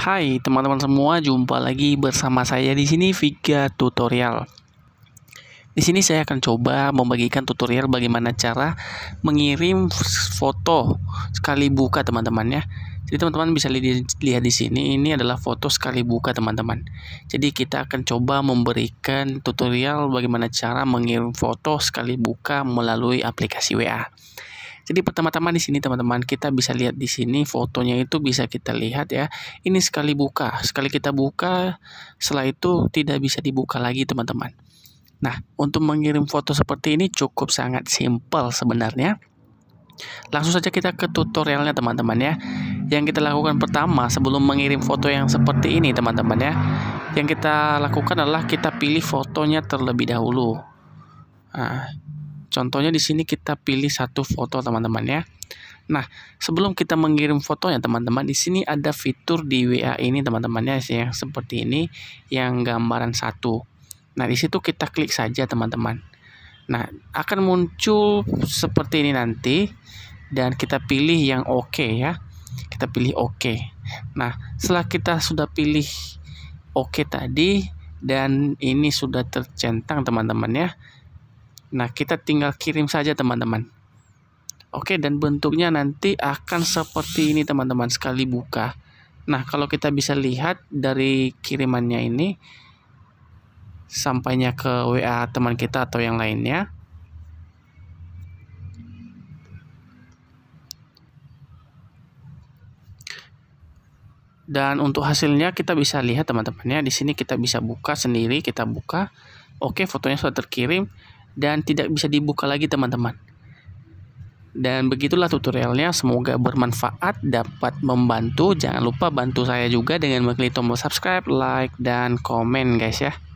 Hai teman-teman semua, jumpa lagi bersama saya di sini Viga Tutorial. Di sini saya akan coba membagikan tutorial bagaimana cara mengirim foto sekali buka teman teman ya. Jadi teman-teman bisa lihat di sini ini adalah foto sekali buka teman-teman. Jadi kita akan coba memberikan tutorial bagaimana cara mengirim foto sekali buka melalui aplikasi WA. Jadi pertama-tama di sini teman-teman kita bisa lihat di sini fotonya itu bisa kita lihat ya. Ini sekali buka, sekali kita buka, setelah itu tidak bisa dibuka lagi teman-teman. Nah, untuk mengirim foto seperti ini cukup sangat simpel sebenarnya. Langsung saja kita ke tutorialnya teman-teman ya. Yang kita lakukan pertama sebelum mengirim foto yang seperti ini teman-teman ya. Yang kita lakukan adalah kita pilih fotonya terlebih dahulu. Nah, Contohnya di sini kita pilih satu foto teman-teman ya. Nah, sebelum kita mengirim fotonya teman-teman, di sini ada fitur di WA ini teman-teman ya yang seperti ini yang gambaran satu. Nah, di situ kita klik saja teman-teman. Nah, akan muncul seperti ini nanti dan kita pilih yang oke okay, ya. Kita pilih oke. Okay. Nah, setelah kita sudah pilih oke okay tadi dan ini sudah tercentang teman-teman ya Nah, kita tinggal kirim saja teman-teman. Oke, dan bentuknya nanti akan seperti ini teman-teman sekali buka. Nah, kalau kita bisa lihat dari kirimannya ini sampainya ke WA teman kita atau yang lainnya. Dan untuk hasilnya kita bisa lihat teman-temannya di sini kita bisa buka sendiri, kita buka. Oke, fotonya sudah terkirim dan tidak bisa dibuka lagi teman-teman. Dan begitulah tutorialnya, semoga bermanfaat, dapat membantu. Jangan lupa bantu saya juga dengan mengklik tombol subscribe, like, dan komen guys ya.